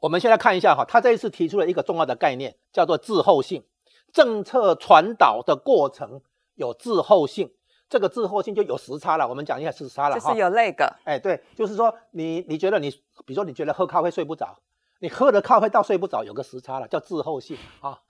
我们先来看一下哈，他这一次提出了一个重要的概念，叫做滞后性。政策传导的过程有滞后性，这个滞后性就有时差了。我们讲一下时差了哈，就是有那个，g 哎，对，就是说你你觉得你，比如说你觉得喝咖啡睡不着，你喝了咖啡到睡不着，有个时差了，叫滞后性啊。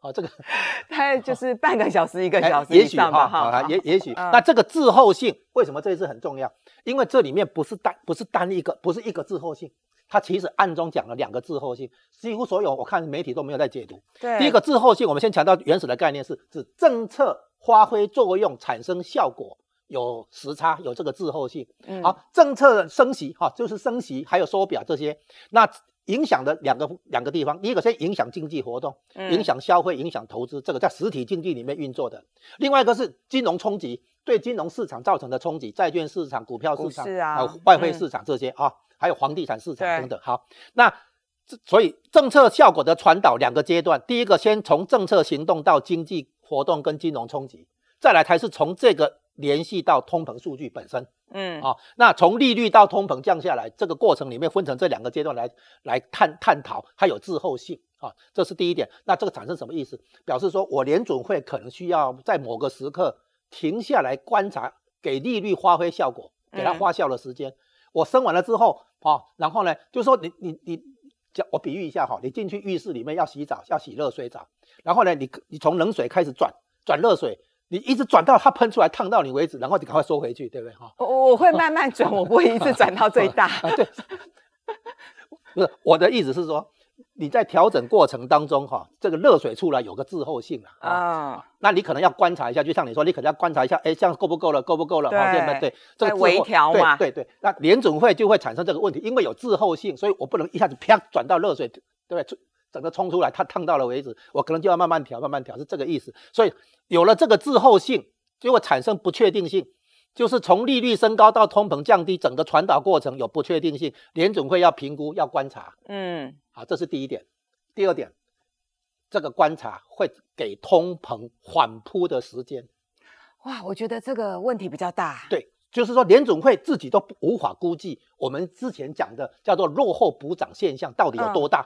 啊，这个 它就是半个小时、一个小时以上哈。好，也也许那这个滞后性为什么这一次很重要？因为这里面不是单不是单一个，不是一个滞后性。它其实暗中讲了两个滞后性，几乎所有我看媒体都没有在解读。对，第一个滞后性，我们先强调原始的概念，是指政策发挥作用、产生效果，有时差，有这个滞后性。好，政策升息哈，就是升息，还有缩表这些，那影响的两个两个地方，第一个先影响经济活动，影响消费、影响投资，这个在实体经济里面运作的；另外一个是金融冲击。对金融市场造成的冲击，债券市场、股票市场啊，外汇市场这些啊，还有房地产市场等等。好，那所以政策效果的传导两个阶段，第一个先从政策行动到经济活动跟金融冲击，再来才是从这个联系到通膨数据本身。嗯，啊，那从利率到通膨降下来，这个过程里面分成这两个阶段来来探探讨，它有滞后性啊，这是第一点。那这个产生什么意思？表示说我联准会可能需要在某个时刻。停下来观察，给利率发挥效果，给它发酵的时间。我升完了之后，哦，然后呢，就说你你你，我比喻一下哈，你进去浴室里面要洗澡，要洗热水澡，然后呢，你你从冷水开始转转热水，你一直转到它喷出来烫到你为止，然后你赶快收回去，对不对哈？我会慢慢转，我不会一次转到最大。对，不是我的意思是说。你在调整过程当中，哈，这个热水出来有个滞后性啊，啊，那你可能要观察一下，就像你说，你可能要观察一下，哎，这样够不够了？够不够了？对不对？对，这个滞嘛，对对对，那联准会就会产生这个问题，因为有滞后性，所以我不能一下子啪转到热水，对不对？整个冲出来，它烫到了为止，我可能就要慢慢调，慢慢调，是这个意思。所以有了这个滞后性，就会产生不确定性。就是从利率升高到通膨降低，整个传导过程有不确定性，联总会要评估、要观察。嗯，好，这是第一点。第二点，这个观察会给通膨缓扑的时间。哇，我觉得这个问题比较大。对，就是说联总会自己都无法估计，我们之前讲的叫做落后补涨现象到底有多大。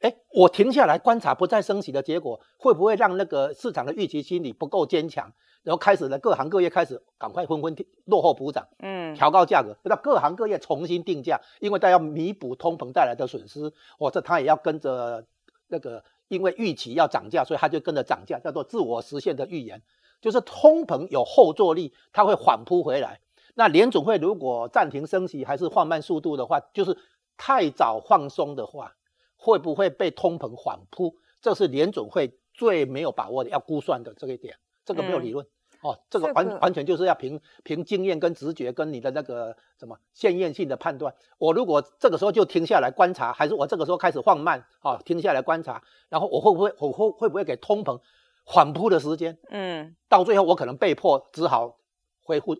哎，我停下来观察不再升息的结果，会不会让那个市场的预期心理不够坚强，然后开始呢？各行各业开始赶快纷纷落后补涨，嗯，调高价格，那各行各业重新定价，因为大家要弥补通膨带来的损失，或者它也要跟着那个，因为预期要涨价，所以它就跟着涨价，叫做自我实现的预言，就是通膨有后坐力，它会反扑回来。那联总会如果暂停升息还是放慢速度的话，就是太早放松的话。会不会被通膨缓扑？这是联准会最没有把握的，要估算的这一点，这个没有理论哦，这个完完全就是要凭凭经验跟直觉跟你的那个什么现验性的判断。我如果这个时候就停下来观察，还是我这个时候开始放慢哦，停下来观察，然后我会不会我会会不会给通膨缓扑的时间？嗯，到最后我可能被迫只好恢复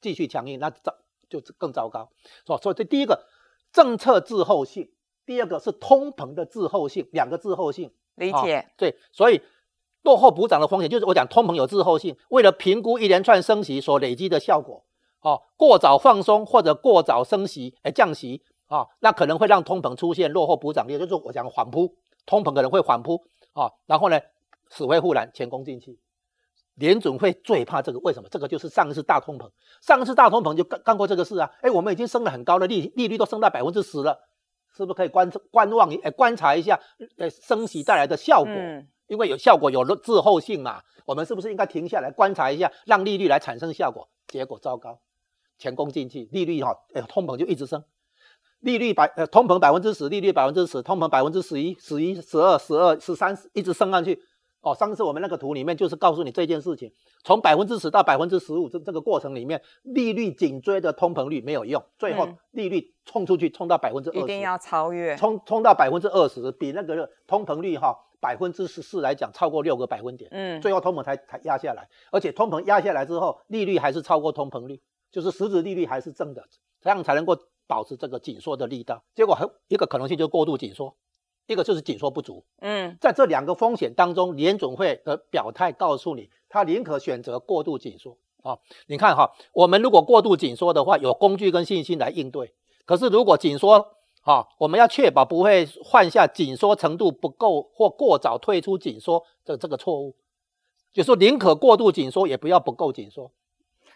继续强硬，那糟就更糟糕，是吧？所以这第一个政策滞后性。第二个是通膨的滞后性，两个滞后性理解对，所以落后补涨的风险就是我讲通膨有滞后性。为了评估一连串升息所累积的效果，哦，过早放松或者过早升息哎，降息啊，那可能会让通膨出现落后补涨也就是我讲缓扑通膨可能会缓扑啊。然后呢，死灰复燃，前功尽弃。联准会最怕这个，为什么？这个就是上一次大通膨，上一次大通膨就干干过这个事啊。哎，我们已经升了很高的利利率，都升到百分之十了。是不是可以观观望，哎，观察一下，呃，升息带来的效果？因为有效果有了滞后性嘛，我们是不是应该停下来观察一下，让利率来产生效果？结果糟糕，前功尽弃，利率哈，哎，通膨就一直升，利率百，呃，通膨百分之十，利率百分之十，通膨百分之十一、十一、十二、十二、十三，一直升上去。哦，上次我们那个图里面就是告诉你这件事情，从百分之十到百分之十五这这个过程里面，利率紧追的通膨率没有用，最后利率冲出去冲到百分之一定要超越，冲冲到百分之二十，比那个通膨率哈百分之十四来讲超过六个百分点，嗯，最后通膨才才压下来，而且通膨压下来之后，利率还是超过通膨率，就是实质利率还是正的，这样才能够保持这个紧缩的力道。结果还一个可能性就是过度紧缩。一个就是紧缩不足，嗯，在这两个风险当中，联总会的表态告诉你，他宁可选择过度紧缩啊。你看哈，我们如果过度紧缩的话，有工具跟信心来应对。可是如果紧缩啊，我们要确保不会犯下紧缩程度不够或过早退出紧缩的这个错误，就说宁可过度紧缩也不要不够紧缩。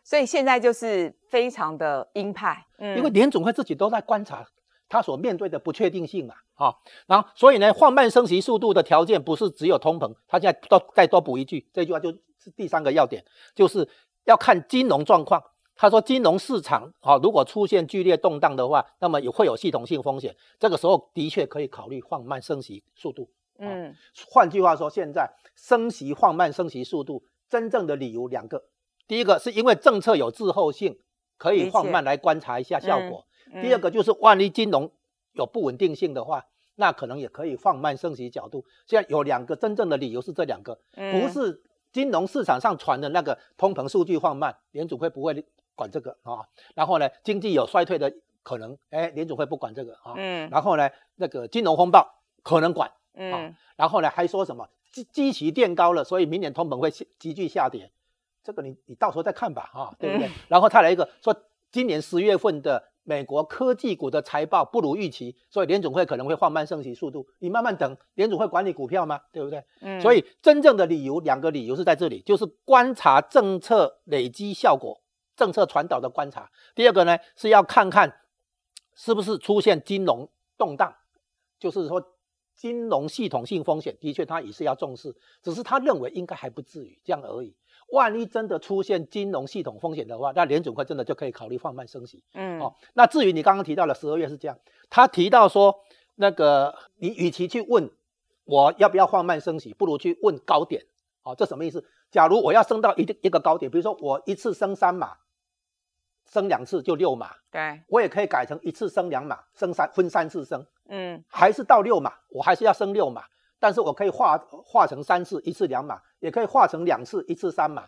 所以现在就是非常的鹰派，嗯，因为联总会自己都在观察。他所面对的不确定性嘛，啊，然后所以呢，放慢升息速度的条件不是只有通膨，他现在多再多补一句，这句话就是第三个要点，就是要看金融状况。他说金融市场啊，如果出现剧烈动荡的话，那么也会有系统性风险。这个时候的确可以考虑放慢升息速度。嗯，换句话说，现在升息、放慢升息速度，真正的理由两个，第一个是因为政策有滞后性，可以放慢来观察一下效果。第二个就是，万一金融有不稳定性的话，那可能也可以放慢升息角度。现在有两个真正的理由是这两个，不是金融市场上传的那个通膨数据放慢，联储会不会管这个啊？然后呢，经济有衰退的可能，哎，联储会不管这个啊？嗯。然后呢，那个金融风暴可能管啊？然后呢，还说什么基基期垫高了，所以明年通膨会急剧下跌，这个你你到时候再看吧啊，对不对？然后他来一个说，今年十月份的。美国科技股的财报不如预期，所以联总会可能会放慢升息速度。你慢慢等，联总会管理股票吗？对不对？嗯。所以真正的理由两个理由是在这里，就是观察政策累积效果、政策传导的观察。第二个呢是要看看是不是出现金融动荡，就是说金融系统性风险，的确他也是要重视，只是他认为应该还不至于这样而已。万一真的出现金融系统风险的话，那联准会真的就可以考虑放慢升息。嗯，哦，那至于你刚刚提到的十二月是这样，他提到说，那个你与其去问我要不要放慢升息，不如去问高点。哦，这什么意思？假如我要升到一定一个高点，比如说我一次升三码，升两次就六码，对我也可以改成一次升两码，升三分三次升。嗯，还是到六码，我还是要升六码。但是我可以化化成三次，一次两码，也可以化成两次，一次三码，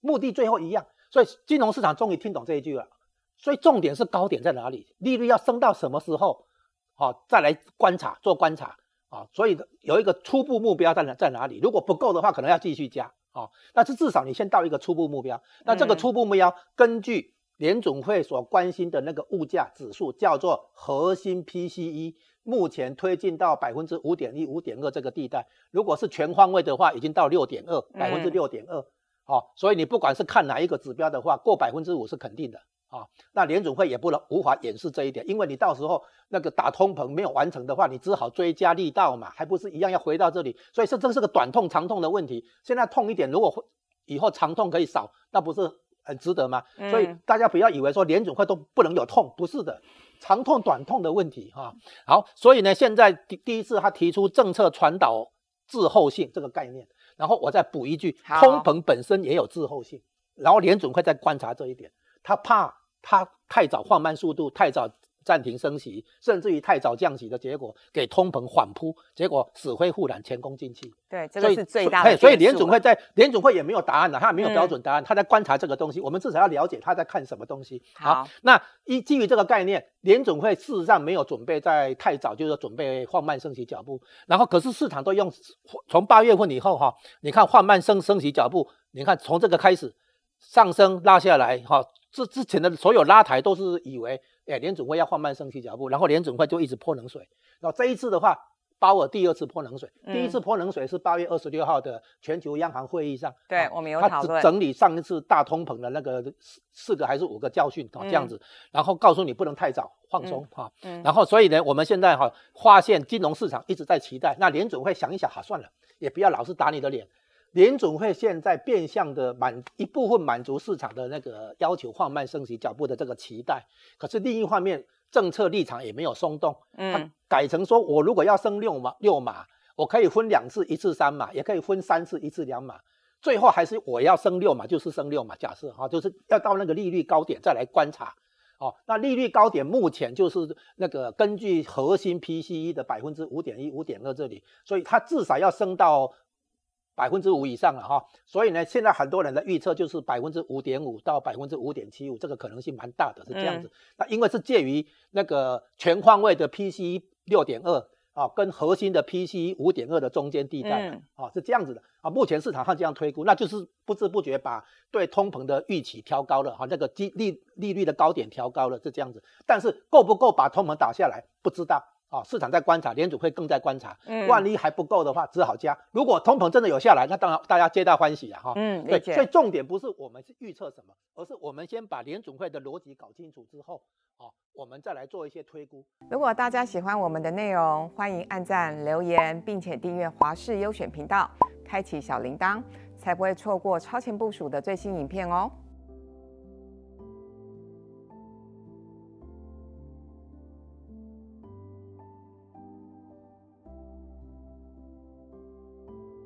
目的最后一样。所以金融市场终于听懂这一句了。所以重点是高点在哪里，利率要升到什么时候，好，再来观察做观察，啊，所以有一个初步目标在哪在哪里？如果不够的话，可能要继续加，啊，但是至少你先到一个初步目标。那这个初步目标根据联总会所关心的那个物价指数，叫做核心 PCE。目前推进到百分之五点一、五点二这个地带，如果是全方位的话，已经到六点二，百分之六点二。好，所以你不管是看哪一个指标的话，过百分之五是肯定的啊。那联准会也不能无法掩饰这一点，因为你到时候那个打通膨没有完成的话，你只好追加力道嘛，还不是一样要回到这里。所以是这是个短痛长痛的问题，现在痛一点，如果以后长痛可以少，那不是很值得吗？所以大家不要以为说联准会都不能有痛，不是的。长痛短痛的问题啊，好，所以呢，现在第第一次他提出政策传导滞后性这个概念，然后我再补一句，通膨本身也有滞后性，然后联准会在观察这一点，他怕他太早放慢速度，太早。暂停升息，甚至于太早降息的结果，给通膨缓扑，结果死灰复燃，前功尽弃。对，这个是最大的。所以联总会在联总会也没有答案了，他没有标准答案，他在观察这个东西。我们至少要了解他在看什么东西。好，那一基于这个概念，联总会事实上没有准备在太早，就是准备放慢升息脚步。然后，可是市场都用从八月份以后哈，你看放慢升升息脚步，你看从这个开始。上升拉下来哈，这之前的所有拉抬都是以为，诶，联准会要放慢升息脚步，然后联准会就一直泼冷水。那这一次的话，包尔第二次泼冷水，第一次泼冷水是八月二十六号的全球央行会议上，对我们有讨论。他整理上一次大通膨的那个四四个还是五个教训啊，这样子，然后告诉你不能太早放松哈。然后所以呢，我们现在哈发现金融市场一直在期待，那联准会想一想，哈算了，也不要老是打你的脸。联总会现在变相的满一部分满足市场的那个要求，放慢升级脚步的这个期待。可是另一方面，政策立场也没有松动。嗯，改成说我如果要升六码六码，我可以分两次，一次三码，也可以分三次，一次两码。最后还是我要升六码，就是升六码。假设哈，就是要到那个利率高点再来观察。哦，那利率高点目前就是那个根据核心 PCE 的百分之五点一五点二这里，所以它至少要升到。百分之五以上了哈，所以呢，现在很多人的预测就是百分之五点五到百分之五点七五，这个可能性蛮大的，是这样子。那因为是介于那个全方位的 P C 六点二啊，跟核心的 P C 五点二的中间地带啊，是这样子的啊。目前市场上这样推估，那就是不知不觉把对通膨的预期调高了哈，那个基利利率的高点调高了是这样子。但是够不够把通膨打下来，不知道。哦，市场在观察，联储会更在观察。嗯，万一还不够的话，只好加。如果通膨真的有下来，那当然大家皆大欢喜了哈。嗯，对。所以重点不是我们去预测什么，而是我们先把联储会的逻辑搞清楚之后，好，我们再来做一些推估。如果大家喜欢我们的内容，欢迎按赞、留言，并且订阅华视优选频道，开启小铃铛，才不会错过超前部署的最新影片哦。